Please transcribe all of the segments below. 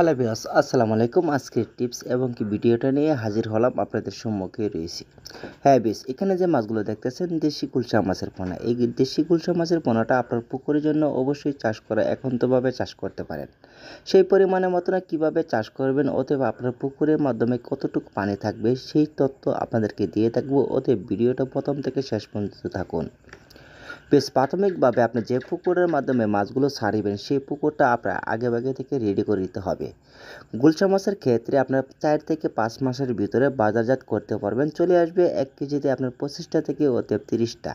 hello বিয়াস আসসালামু আলাইকুম আজকের টিপস এবং কি ভিডিওটা নিয়ে হাজির হলাম আপনাদের সম্মুখে রয়েছি হ্যাঁ বেশ এখানে যে মাছগুলো দেখতেছেন দেশি কুলসা মাছের পোনা এই দেশি কুলসা মাছের পোনাটা আপনার পুকুরের জন্য অবশ্যই চাষ করা একান্তভাবে চাষ করতে পারেন সেই পরিমাণের মতো না কীভাবে চাষ করবেন অথবা আপনার পুকুরের মাধ্যমে কতটুকু পানি থাকবে সেই তথ্য আপনাদেরকে দিয়ে থাকবো অতএব ভিডিওটা প্রথম থেকে শেষ পর্যন্ত থাকুন বেশ প্রাথমিকভাবে আপনি যে পুকুরের মাধ্যমে মাছগুলো ছাড়িবেন সেই পুকুরটা আপনার আগে বাগে থেকে রেডি করে নিতে হবে গুলশা মাছের ক্ষেত্রে আপনার চার থেকে পাঁচ মাসের ভিতরে বাজারজাত করতে পারবেন চলে আসবে এক কেজিতে আপনার পঁচিশটা থেকে ওতে তিরিশটা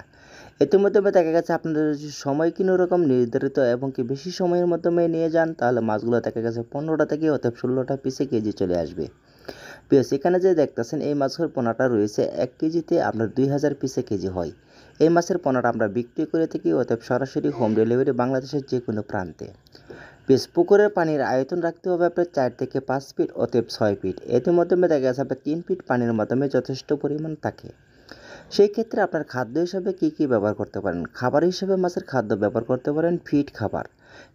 এটির মাধ্যমে দেখা গেছে আপনাদের সময় কোনো রকম নির্ধারিত এবং কি বেশি সময়ের মাধ্যমে নিয়ে যান তাহলে মাছগুলো দেখা গেছে পনেরোটা থেকে অতএব ষোলোটা পিসে কেজি চলে আসবে প্রিয় এখানে যে দেখতেছেন এই মাছের পোনাটা রয়েছে এক কেজিতে আপনার দুই হাজার পিসে কেজি হয় এই মাছের পোনাটা আমরা বিক্রি করে থাকি অতএব সরাসরি হোম ডেলিভারি বাংলাদেশের যে কোনো প্রান্তে বেশ পুকুরের পানির আয়তন রাখতে হবে আপনার চার থেকে পাঁচ ফিট অতএব ছয় ফিট এতে মাধ্যমে দেখা যাচ্ছে আপনার তিন ফিট পানির মাধ্যমে যথেষ্ট পরিমাণ থাকে সেই ক্ষেত্রে আপনার খাদ্য হিসাবে কি কি ব্যবহার করতে পারেন খাবার হিসেবে মাছের খাদ্য ব্যবহার করতে পারেন ফিট খাবার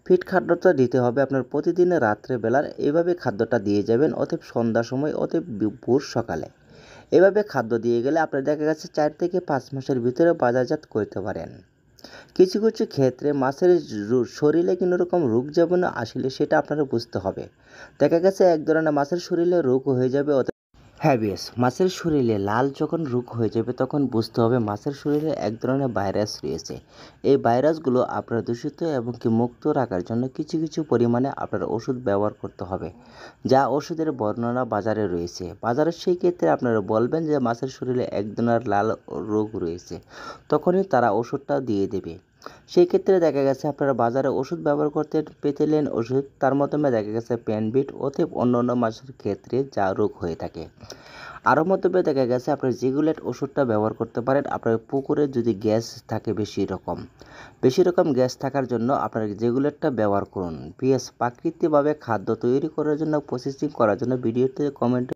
ফিট খাদ্যটা দিতে হবে আপনার প্রতিদিনে রাত্রেবেলার এভাবে খাদ্যটা দিয়ে যাবেন অতএব সন্ধ্যা সময় অতএব ভোর সকালে এভাবে খাদ্য দিয়ে গেলে আপনার দেখা গেছে চার থেকে পাঁচ মাসের ভিতরে বাজারজাত করতে পারেন কিছু কিছু ক্ষেত্রে মাছের শরীরে কোনো রকম রোগ না আসলে সেটা আপনারা বুঝতে হবে দেখা গেছে এক ধরনের মাছের শরীরে রোগ হয়ে যাবে হ্যাবিয়াস মাছের শরীরে লাল যখন রোগ হয়ে যাবে তখন বুঝতে হবে মাছের শরীরে এক ধরনের ভাইরাস রয়েছে এই ভাইরাসগুলো আপনার দূষিত এবং কি মুক্ত রাখার জন্য কিছু কিছু পরিমাণে আপনার ওষুধ ব্যবহার করতে হবে যা ওষুধের বর্ণনা বাজারে রয়েছে বাজারের সেই ক্ষেত্রে আপনারা বলবেন যে মাছের শরীরে এক ধরনের লাল রোগ রয়েছে তখনই তারা ওষুধটা দিয়ে দেবে সেই ক্ষেত্রে দেখা গেছে আপনারা বাজারে ওষুধ ব্যবহার করতে পেতেলেন ওষুধ তার মাধ্যমে দেখা গেছে প্যানবিট অথব অন্য অন্য মাছের ক্ষেত্রে যা রোগ হয়ে থাকে আরও মধ্যে দেখা গেছে আপনি জিগুলেট ওষুধটা ব্যবহার করতে পারেন আপনার পুকুরে যদি গ্যাস থাকে বেশি রকম বেশি রকম গ্যাস থাকার জন্য আপনার জিগুলেটটা ব্যবহার করুন পিএস প্রাকৃতিকভাবে খাদ্য তৈরি করার জন্য প্রসেসিং করার জন্য ভিডিওতে কমেন্ট